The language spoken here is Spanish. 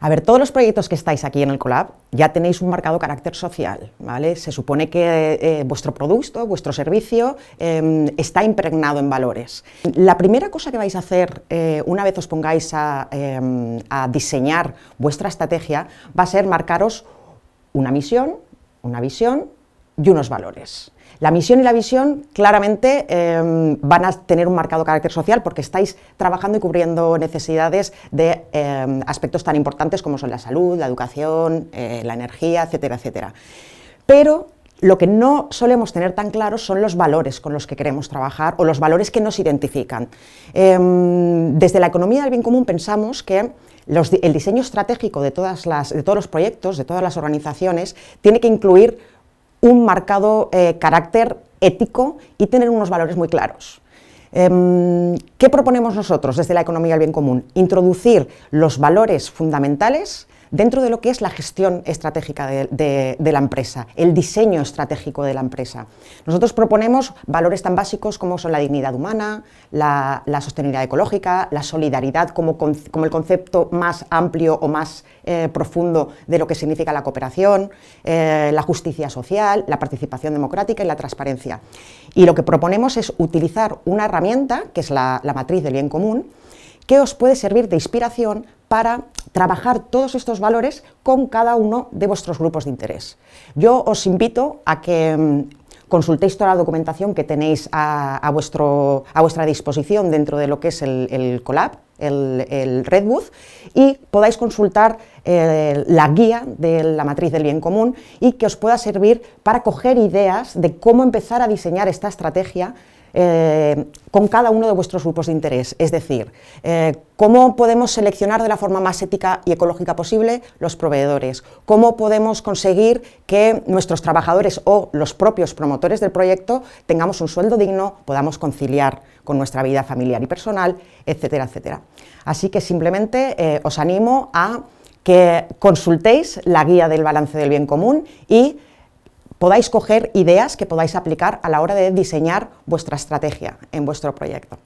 A ver, todos los proyectos que estáis aquí en el Colab ya tenéis un marcado carácter social, ¿vale? Se supone que eh, vuestro producto, vuestro servicio em, está impregnado en valores. La primera cosa que vais a hacer eh, una vez os pongáis em, a diseñar vuestra estrategia va a ser marcaros una misión, una visión y unos valores. La misión y la visión claramente em, van a tener un marcado carácter social porque estáis trabajando y cubriendo necesidades de em, aspectos tan importantes como son la salud, la educación, eh, la energía, etcétera, etcétera. Pero lo que no solemos tener tan claro son los valores con los que queremos trabajar o los valores que nos identifican. Em, desde la economía del bien común pensamos que el diseño estratégico de, todas de todos los proyectos, de todas las organizaciones, tiene que incluir un marcado eh, carácter ético y tener unos valores muy claros. Em, ¿Qué proponemos nosotros desde la economía del bien común? Introducir los valores fundamentales dentro de lo que es la gestión estratégica de, la empresa, el diseño estratégico de la empresa. Nosotros proponemos valores tan básicos como son la dignidad humana, la, sostenibilidad ecológica, la solidaridad como, el concepto más amplio o más eh, profundo de lo que significa la cooperación, eh, la justicia social, la participación democrática y la transparencia. Y lo que proponemos es utilizar una herramienta, que es la, la matriz del bien común, que os puede servir de inspiración para trabajar todos estos valores con cada uno de vuestros grupos de interés. Yo os invito a que mm, consultéis toda la documentación que tenéis a, vuestra disposición dentro de lo que es el, Colab, el, Redwood, y podáis consultar eh, la guía de la matriz del bien común y que os pueda servir para coger ideas de cómo empezar a diseñar esta estrategia eh, con cada uno de vuestros grupos de interés. Es decir, eh, cómo podemos seleccionar de la forma más ética y ecológica posible los proveedores, cómo podemos conseguir que nuestros trabajadores o los propios promotores del proyecto tengamos un sueldo digno, podamos conciliar con nuestra vida familiar y personal, etcétera, etcétera. Así que simplemente eh, os animo a que consultéis la guía del balance del bien común y podáis coger ideas que podáis aplicar a la hora de diseñar vuestra estrategia en vuestro proyecto.